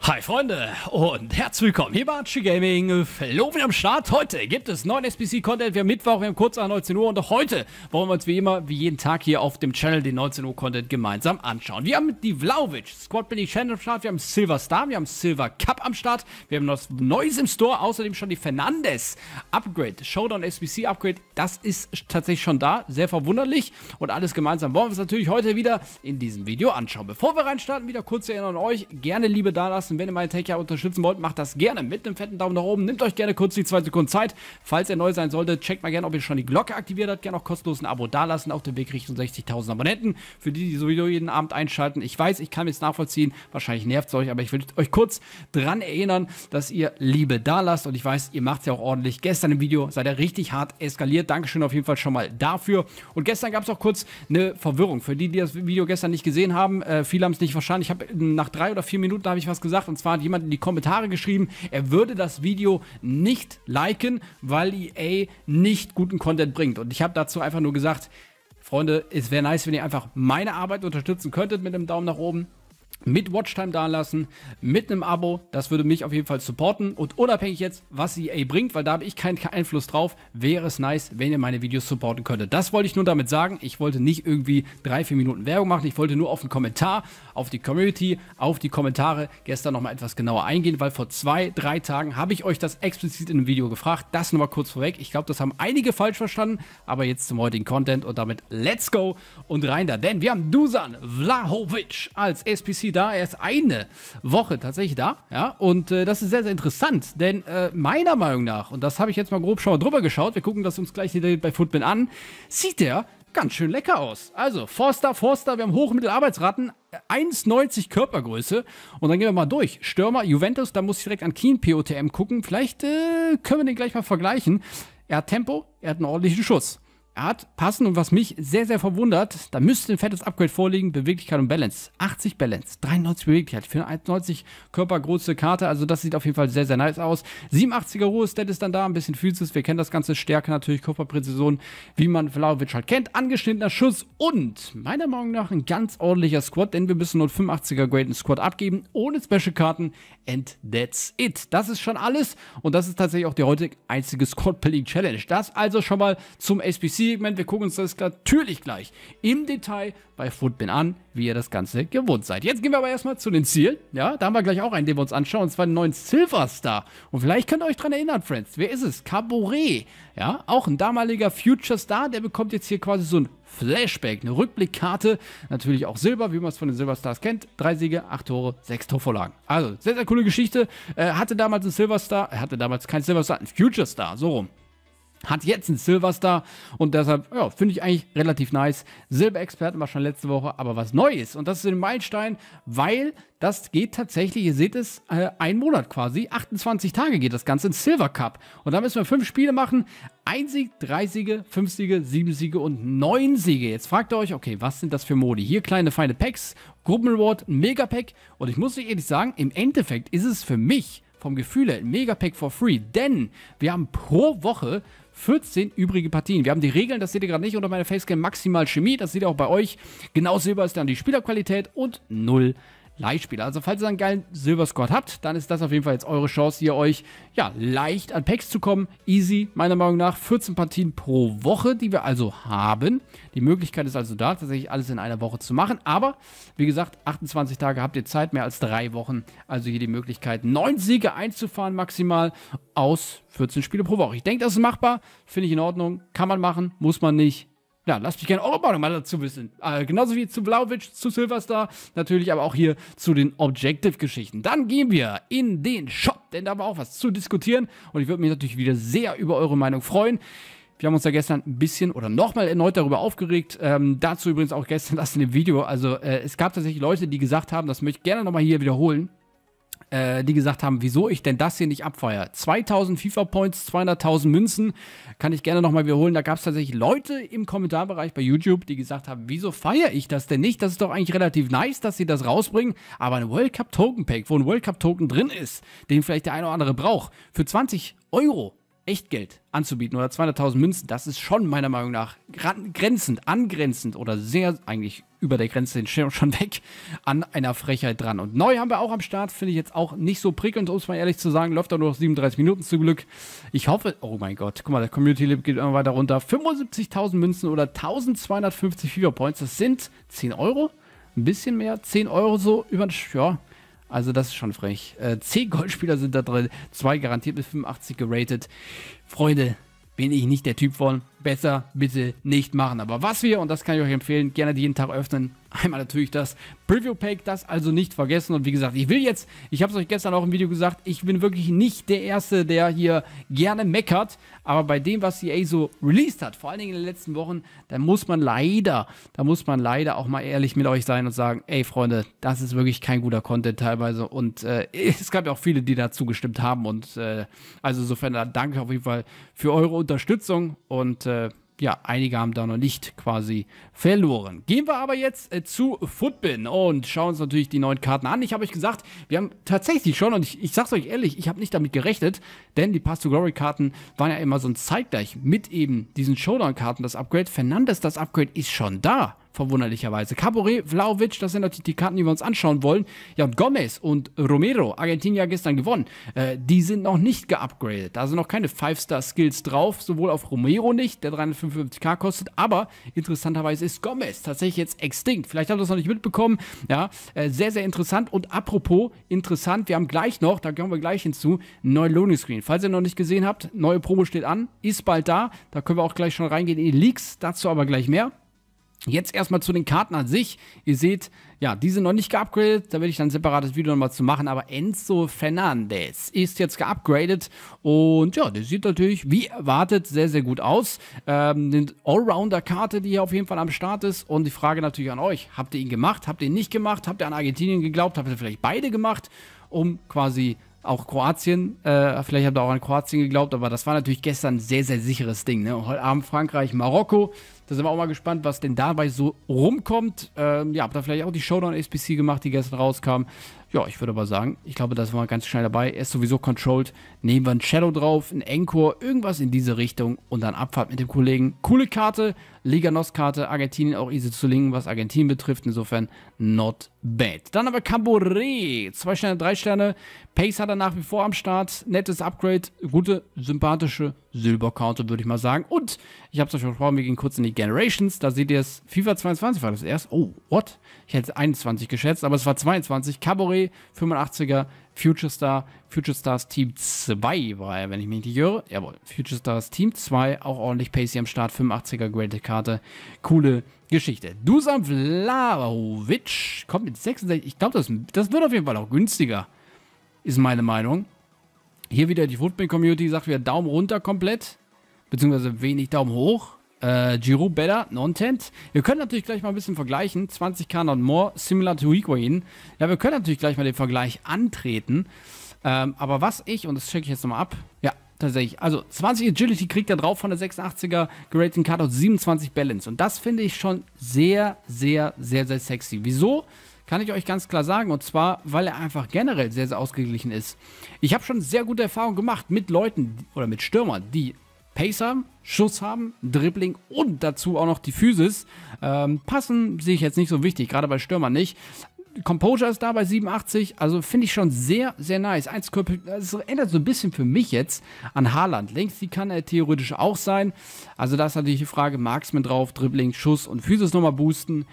Hi Freunde und herzlich willkommen hier bei Archie Gaming. Flo wieder am Start. Heute gibt es neuen SBC-Content. Wir haben Mittwoch, wir haben kurz nach 19 Uhr und auch heute wollen wir uns wie immer, wie jeden Tag hier auf dem Channel den 19 Uhr Content gemeinsam anschauen. Wir haben die Vlaovic Squad Building Channel am Start, wir haben Silver Star, wir haben Silver Cup am Start, wir haben was Neues im Store, außerdem schon die Fernandes Upgrade, Showdown SBC Upgrade, das ist tatsächlich schon da, sehr verwunderlich und alles gemeinsam wollen wir uns natürlich heute wieder in diesem Video anschauen. Bevor wir reinstarten, wieder kurz erinnern an euch, gerne Liebe dalassen, wenn ihr meinen Tech ja unterstützen wollt, macht das gerne mit einem fetten Daumen nach oben, nehmt euch gerne kurz die zwei Sekunden Zeit, falls ihr neu sein solltet, checkt mal gerne, ob ihr schon die Glocke aktiviert habt, gerne auch kostenlos ein Abo dalassen, auf dem Weg Richtung 60.000 Abonnenten, für die, die sowieso jeden Abend einschalten, ich weiß, ich kann es nachvollziehen, wahrscheinlich nervt es euch, aber ich will euch kurz dran erinnern, dass ihr Liebe dalasst und ich weiß, ihr macht es ja auch ordentlich. Gestern gestern im Video seid ihr richtig hart eskaliert. Dankeschön auf jeden Fall schon mal dafür. Und gestern gab es auch kurz eine Verwirrung. Für die, die das Video gestern nicht gesehen haben, äh, viele haben es nicht verstanden. Ich habe äh, nach drei oder vier Minuten habe ich was gesagt und zwar hat jemand in die Kommentare geschrieben, er würde das Video nicht liken, weil EA nicht guten Content bringt. Und ich habe dazu einfach nur gesagt, Freunde, es wäre nice, wenn ihr einfach meine Arbeit unterstützen könntet mit einem Daumen nach oben mit Watchtime da lassen, mit einem Abo. Das würde mich auf jeden Fall supporten. Und unabhängig jetzt, was EA bringt, weil da habe ich keinen Einfluss drauf, wäre es nice, wenn ihr meine Videos supporten könntet. Das wollte ich nur damit sagen. Ich wollte nicht irgendwie drei, vier Minuten Werbung machen. Ich wollte nur auf den Kommentar, auf die Community, auf die Kommentare gestern nochmal etwas genauer eingehen, weil vor zwei, drei Tagen habe ich euch das explizit in einem Video gefragt. Das nochmal kurz vorweg. Ich glaube, das haben einige falsch verstanden. Aber jetzt zum heutigen Content und damit let's go und rein da. Denn wir haben Dusan Vlahovic als SPC sie da erst eine Woche tatsächlich da. Ja, und äh, das ist sehr, sehr interessant, denn äh, meiner Meinung nach, und das habe ich jetzt mal grob schon mal drüber geschaut, wir gucken das uns gleich hier bei Footbin an, sieht der ganz schön lecker aus. Also, Forster, Forster, wir haben Hochmittelarbeitsraten, 1,90 Körpergröße. Und dann gehen wir mal durch. Stürmer, Juventus, da muss ich direkt an Keen POTM gucken. Vielleicht äh, können wir den gleich mal vergleichen. Er hat Tempo, er hat einen ordentlichen Schuss. Er hat passend und was mich sehr, sehr verwundert, da müsste ein fettes Upgrade vorliegen, Beweglichkeit und Balance. 80 Balance, 93 Beweglichkeit für eine 1,90 körpergroße Karte, also das sieht auf jeden Fall sehr, sehr nice aus. 87er Ruhe, Stat ist dann da, ein bisschen Physis, wir kennen das ganze Stärke natürlich, Körperpräzision, wie man Vlaovic halt kennt. Angeschnittener Schuss und meiner Meinung nach ein ganz ordentlicher Squad, denn wir müssen nur 85er Grade Squad abgeben, ohne Special-Karten and that's it. Das ist schon alles und das ist tatsächlich auch die heutige einzige Squad-Building-Challenge. Das also schon mal zum SPC. Segment. Wir gucken uns das natürlich gleich im Detail bei Footbin an, wie ihr das Ganze gewohnt seid. Jetzt gehen wir aber erstmal zu den Zielen. Ja, da haben wir gleich auch einen, den wir uns anschauen, und zwar einen neuen Silverstar. Und vielleicht könnt ihr euch dran erinnern, Friends. Wer ist es? Cabaret. Ja, auch ein damaliger Future Star, der bekommt jetzt hier quasi so ein Flashback, eine Rückblickkarte. Natürlich auch Silber, wie man es von den Silverstars kennt. Drei Siege, acht Tore, sechs Torvorlagen. Also, sehr, sehr coole Geschichte. Äh, hatte damals einen Silverstar, Er äh, hatte damals keinen Silverstar, einen Future Star, so rum hat jetzt einen Silverstar und deshalb ja, finde ich eigentlich relativ nice. Silberexperten war schon letzte Woche, aber was neu ist und das ist ein Meilenstein, weil das geht tatsächlich, ihr seht es, äh, ein Monat quasi, 28 Tage geht das Ganze in Silver Cup und da müssen wir fünf Spiele machen, ein Sieg, drei Siege, fünf Siege, sieben Siege und neun Siege. Jetzt fragt ihr euch, okay, was sind das für Modi? Hier kleine feine Packs, Gruppenreward, Reward, ein Mega und ich muss euch ehrlich sagen, im Endeffekt ist es für mich vom Gefühl her ein Megapack for free, denn wir haben pro Woche 14 übrige Partien. Wir haben die Regeln, das seht ihr gerade nicht unter meiner Facecam. Maximal Chemie, das seht ihr auch bei euch. Genau Silber ist dann die Spielerqualität und 0 Leihspieler. Also falls ihr einen geilen Silberscore habt, dann ist das auf jeden Fall jetzt eure Chance, hier euch ja, leicht an Packs zu kommen. Easy, meiner Meinung nach. 14 Partien pro Woche, die wir also haben. Die Möglichkeit ist also da, tatsächlich alles in einer Woche zu machen. Aber, wie gesagt, 28 Tage habt ihr Zeit, mehr als drei Wochen. Also hier die Möglichkeit, neun Siege einzufahren maximal aus 14 Spiele pro Woche. Ich denke, das ist machbar. Finde ich in Ordnung. Kann man machen, muss man nicht ja, lasst mich gerne eure Meinung mal dazu wissen. Äh, genauso wie zu Blauwitsch, zu Silverstar, natürlich aber auch hier zu den Objective-Geschichten. Dann gehen wir in den Shop, denn da war auch was zu diskutieren und ich würde mich natürlich wieder sehr über eure Meinung freuen. Wir haben uns ja gestern ein bisschen oder nochmal erneut darüber aufgeregt. Ähm, dazu übrigens auch gestern das in dem Video. Also äh, es gab tatsächlich Leute, die gesagt haben, das möchte ich gerne nochmal hier wiederholen. Äh, die gesagt haben, wieso ich denn das hier nicht abfeiere. 2000 FIFA-Points, 200.000 Münzen, kann ich gerne nochmal wiederholen. Da gab es tatsächlich Leute im Kommentarbereich bei YouTube, die gesagt haben, wieso feiere ich das denn nicht? Das ist doch eigentlich relativ nice, dass sie das rausbringen. Aber ein World Cup Token Pack, wo ein World Cup Token drin ist, den vielleicht der eine oder andere braucht, für 20 Euro Echtgeld anzubieten oder 200.000 Münzen, das ist schon meiner Meinung nach grenzend, angrenzend oder sehr eigentlich über der Grenze den schon weg an einer Frechheit dran. Und neu haben wir auch am Start, finde ich jetzt auch nicht so prickelnd, um es mal ehrlich zu sagen. Läuft da nur noch 37 Minuten zum Glück. Ich hoffe, oh mein Gott, guck mal, der Community Lip geht immer weiter runter. 75.000 Münzen oder 1.250 Fever Points, das sind 10 Euro, ein bisschen mehr, 10 Euro so über, ja, also das ist schon frech. Äh, 10 Goldspieler sind da drin, 2 garantiert bis 85 geratet. Freunde, bin ich nicht der Typ von. Besser bitte nicht machen. Aber was wir, und das kann ich euch empfehlen, gerne jeden Tag öffnen, Einmal natürlich das Preview Pack, das also nicht vergessen. Und wie gesagt, ich will jetzt, ich habe es euch gestern auch im Video gesagt, ich bin wirklich nicht der Erste, der hier gerne meckert. Aber bei dem, was EA so released hat, vor allen Dingen in den letzten Wochen, da muss man leider, da muss man leider auch mal ehrlich mit euch sein und sagen, ey Freunde, das ist wirklich kein guter Content teilweise. Und äh, es gab ja auch viele, die da zugestimmt haben. Und äh, also insofern danke auf jeden Fall für eure Unterstützung und äh, ja, einige haben da noch nicht quasi verloren. Gehen wir aber jetzt äh, zu Footbin und schauen uns natürlich die neuen Karten an. Ich habe euch gesagt, wir haben tatsächlich schon, und ich, ich sage es euch ehrlich, ich habe nicht damit gerechnet, denn die Pass to Glory Karten waren ja immer so ein Zeitgleich mit eben diesen Showdown Karten, das Upgrade. Fernandes, das Upgrade ist schon da verwunderlicherweise. Caporet, Vlaovic, das sind natürlich die, die, Karten, die wir uns anschauen wollen. Ja, und Gomez und Romero, Argentinien gestern gewonnen, äh, die sind noch nicht geupgradet. Da sind noch keine 5-Star-Skills drauf, sowohl auf Romero nicht, der 355k kostet, aber interessanterweise ist Gomez tatsächlich jetzt extinct. Vielleicht habt ihr das noch nicht mitbekommen. Ja, äh, sehr, sehr interessant. Und apropos interessant, wir haben gleich noch, da kommen wir gleich hinzu, einen neuen Loading Screen. Falls ihr noch nicht gesehen habt, neue Probe steht an, ist bald da. Da können wir auch gleich schon reingehen in die Leaks, dazu aber gleich mehr. Jetzt erstmal zu den Karten an sich. Ihr seht, ja, die sind noch nicht geupgradet. Da werde ich dann ein separates Video nochmal zu machen. Aber Enzo Fernandez ist jetzt geupgradet. Und ja, der sieht natürlich, wie erwartet, sehr, sehr gut aus. Ähm, eine Allrounder-Karte, die hier auf jeden Fall am Start ist. Und die Frage natürlich an euch. Habt ihr ihn gemacht? Habt ihr ihn nicht gemacht? Habt ihr an Argentinien geglaubt? Habt ihr vielleicht beide gemacht? Um quasi auch Kroatien, äh, vielleicht habt ihr auch an Kroatien geglaubt, aber das war natürlich gestern ein sehr, sehr sicheres Ding. Ne? Heute Abend Frankreich, Marokko, da sind wir auch mal gespannt, was denn dabei so rumkommt. Ähm, ja, hab da vielleicht auch die Showdown spc gemacht, die gestern rauskam. Ja, ich würde aber sagen, ich glaube, das war ganz schnell dabei. Er ist sowieso controlled. Nehmen wir einen Shadow drauf, einen Encore, irgendwas in diese Richtung und dann Abfahrt mit dem Kollegen. Coole Karte, Liga Nos-Karte, Argentinien auch easy zu linken, was Argentinien betrifft. Insofern not bad. Dann aber Camboré, zwei Sterne, drei Sterne. Pace hat er nach wie vor am Start. Nettes Upgrade, gute, sympathische Silberkarte, würde ich mal sagen. Und ich habe es euch versprochen, wir gehen kurz in die Generations. Da seht ihr es. FIFA 22 war das erst. Oh, what? Ich hätte es 21 geschätzt, aber es war 22. Cabaret, 85er, Future Star, Future Stars Team 2 war er, wenn ich mich nicht höre. Jawohl, Future Stars Team 2, auch ordentlich Pacey am Start, 85er Graded Karte. Coole Geschichte. Dusan Vlahovic kommt mit 66. Ich glaube, das, das wird auf jeden Fall auch günstiger. Ist meine Meinung. Hier wieder die Football-Community sagt wieder Daumen runter komplett. Beziehungsweise wenig Daumen hoch. Äh, Giroud better, non-tent. Wir können natürlich gleich mal ein bisschen vergleichen. 20k not more, similar to Higuain. Ja, wir können natürlich gleich mal den Vergleich antreten. Ähm, aber was ich, und das checke ich jetzt nochmal ab. Ja, tatsächlich. Also 20 Agility kriegt er drauf von der 86er, gerating Cutout 27 Balance. Und das finde ich schon sehr, sehr, sehr, sehr sexy. Wieso? kann ich euch ganz klar sagen. Und zwar, weil er einfach generell sehr, sehr ausgeglichen ist. Ich habe schon sehr gute Erfahrungen gemacht mit Leuten oder mit Stürmern, die Pace haben, Schuss haben, Dribbling und dazu auch noch die Physis. Ähm, passen sehe ich jetzt nicht so wichtig, gerade bei Stürmern nicht. Composure ist da bei 87, also finde ich schon sehr, sehr nice. Eins, das ändert so ein bisschen für mich jetzt an Haaland. Links, die kann er theoretisch auch sein. Also da ist natürlich die Frage, Marksman drauf, Dribbling, Schuss und Physis nochmal boosten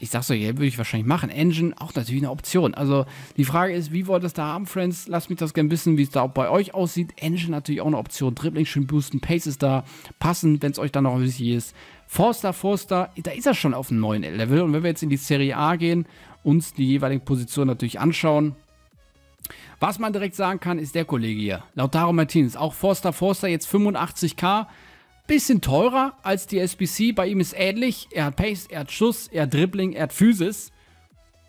ich sag's euch, würde ich wahrscheinlich machen. Engine auch natürlich eine Option. Also die Frage ist, wie wollt ihr es da haben, Friends? Lasst mich das gerne wissen, wie es da auch bei euch aussieht. Engine natürlich auch eine Option. Dribbling schön boosten, Pace ist da. Passend, wenn es euch dann noch wichtig ist. Forster, Forster, da ist er schon auf einem neuen Level. Und wenn wir jetzt in die Serie A gehen, uns die jeweiligen Positionen natürlich anschauen. Was man direkt sagen kann, ist der Kollege hier. Lautaro Martinez, auch Forster, Forster, jetzt 85k bisschen teurer als die SBC. Bei ihm ist ähnlich. Er hat Pace, er hat Schuss, er hat Dribbling, er hat Physis.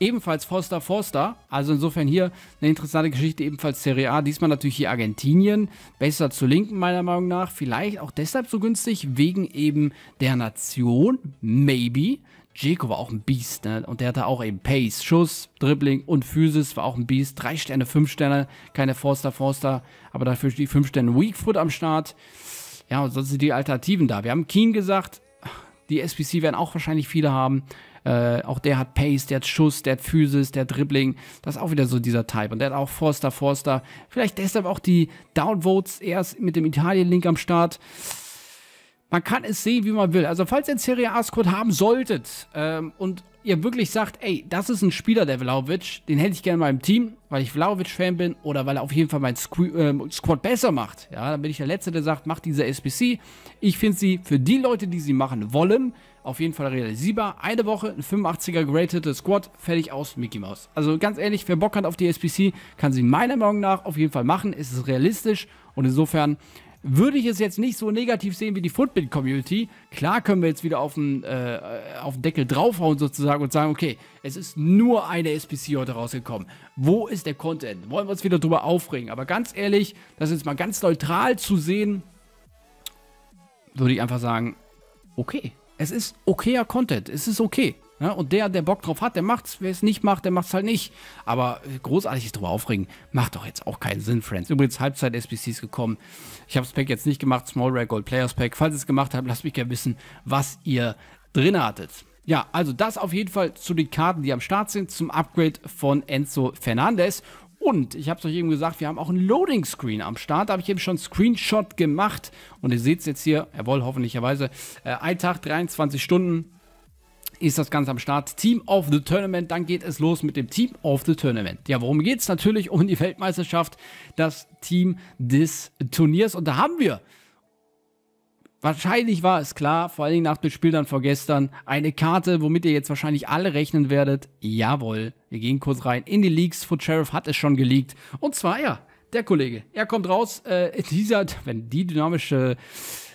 Ebenfalls Forster Forster. Also insofern hier eine interessante Geschichte, ebenfalls Serie A. Diesmal natürlich hier Argentinien. Besser zu linken, meiner Meinung nach. Vielleicht auch deshalb so günstig, wegen eben der Nation. Maybe. Jaco war auch ein Biest, ne? Und der hatte auch eben Pace, Schuss, Dribbling und Physis, war auch ein Biest. Drei Sterne, fünf Sterne, keine Forster, Forster, aber dafür die fünf Sterne Weakfoot am Start. Ja, und sonst sind die Alternativen da. Wir haben Keen gesagt, die SPC werden auch wahrscheinlich viele haben. Äh, auch der hat Pace, der hat Schuss, der hat Physis, der hat Dribbling. Das ist auch wieder so dieser Type. Und der hat auch Forster, Forster. Vielleicht deshalb auch die Downvotes erst mit dem Italien-Link am Start. Man kann es sehen, wie man will. Also, falls ihr einen Serie A-Squad haben solltet ähm, und ihr wirklich sagt, ey, das ist ein Spieler, der Vlaovic, den hätte ich gerne in meinem Team, weil ich Vlaovic-Fan bin oder weil er auf jeden Fall meinen Squ äh, Squad besser macht. Ja, dann bin ich der Letzte, der sagt, mach diese SBC. Ich finde sie für die Leute, die sie machen wollen, auf jeden Fall realisierbar. Eine Woche, ein 85er gratete Squad, fertig aus, Mickey Mouse. Also ganz ehrlich, wer Bock hat auf die SBC, kann sie meiner Meinung nach auf jeden Fall machen. Es ist realistisch und insofern würde ich es jetzt nicht so negativ sehen wie die Footbit-Community. Klar können wir jetzt wieder auf den, äh, auf den Deckel draufhauen sozusagen und sagen, okay, es ist nur eine SPC heute rausgekommen. Wo ist der Content? Wollen wir uns wieder drüber aufregen? Aber ganz ehrlich, das jetzt mal ganz neutral zu sehen, würde ich einfach sagen, okay. Es ist okayer Content. Es ist okay. Ja, ne? und der, der Bock drauf hat, der macht's. Wer es nicht macht, der macht's halt nicht. Aber äh, großartiges drüber aufregen macht doch jetzt auch keinen Sinn, Friends. Übrigens, Halbzeit SBCs gekommen. Ich habe das Pack jetzt nicht gemacht, Small Rare Gold Players Pack. Falls ihr es gemacht habt, lasst mich gerne wissen, was ihr drin hattet. Ja, also das auf jeden Fall zu den Karten, die am Start sind, zum Upgrade von Enzo Fernandez. Und ich habe es euch eben gesagt, wir haben auch einen Loading Screen am Start. Da habe ich eben schon einen Screenshot gemacht. Und ihr seht es jetzt hier, jawohl, hoffentlicherweise. Äh, ein Tag, 23 Stunden ist das Ganze am Start. Team of the Tournament, dann geht es los mit dem Team of the Tournament. Ja, worum geht es? Natürlich um die Weltmeisterschaft, das Team des Turniers. Und da haben wir Wahrscheinlich war es klar, vor allen Dingen nach dem Spiel dann vorgestern, eine Karte, womit ihr jetzt wahrscheinlich alle rechnen werdet. Jawohl, wir gehen kurz rein in die Leaks. Foot Sheriff hat es schon geleakt. Und zwar ja, der Kollege. Er kommt raus. Äh, dieser, wenn die dynamische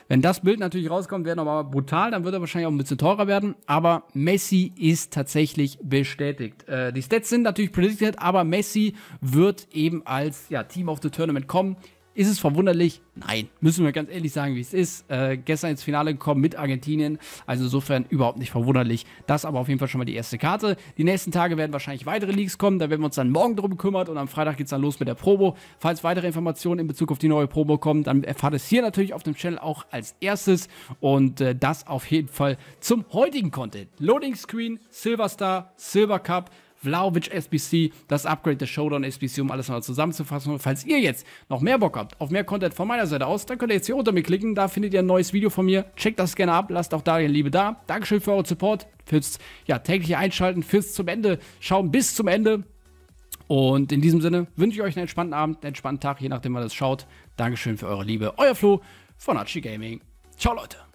wenn das Bild natürlich rauskommt, wäre nochmal brutal, dann wird er wahrscheinlich auch ein bisschen teurer werden. Aber Messi ist tatsächlich bestätigt. Äh, die Stats sind natürlich predicted, aber Messi wird eben als ja, Team of the Tournament kommen. Ist es verwunderlich? Nein, müssen wir ganz ehrlich sagen, wie es ist. Äh, gestern ins Finale gekommen mit Argentinien. Also insofern überhaupt nicht verwunderlich. Das aber auf jeden Fall schon mal die erste Karte. Die nächsten Tage werden wahrscheinlich weitere Leaks kommen. Da werden wir uns dann morgen drum kümmern und am Freitag geht es dann los mit der Probo. Falls weitere Informationen in Bezug auf die neue Probo kommen, dann erfahrt es hier natürlich auf dem Channel auch als erstes. Und äh, das auf jeden Fall zum heutigen Content. Loading Screen, Silver Star, Silver Cup Vlaovic SBC, das Upgrade der Showdown SBC, um alles nochmal zusammenzufassen. Und falls ihr jetzt noch mehr Bock habt auf mehr Content von meiner Seite aus, dann könnt ihr jetzt hier unter mir klicken. Da findet ihr ein neues Video von mir. Checkt das gerne ab. Lasst auch da die Liebe da. Dankeschön für euren Support, fürs ja, tägliche Einschalten, fürs zum Ende schauen bis zum Ende. Und in diesem Sinne wünsche ich euch einen entspannten Abend, einen entspannten Tag, je nachdem, wann ihr das schaut. Dankeschön für eure Liebe. Euer Flo von Archie Gaming. Ciao, Leute.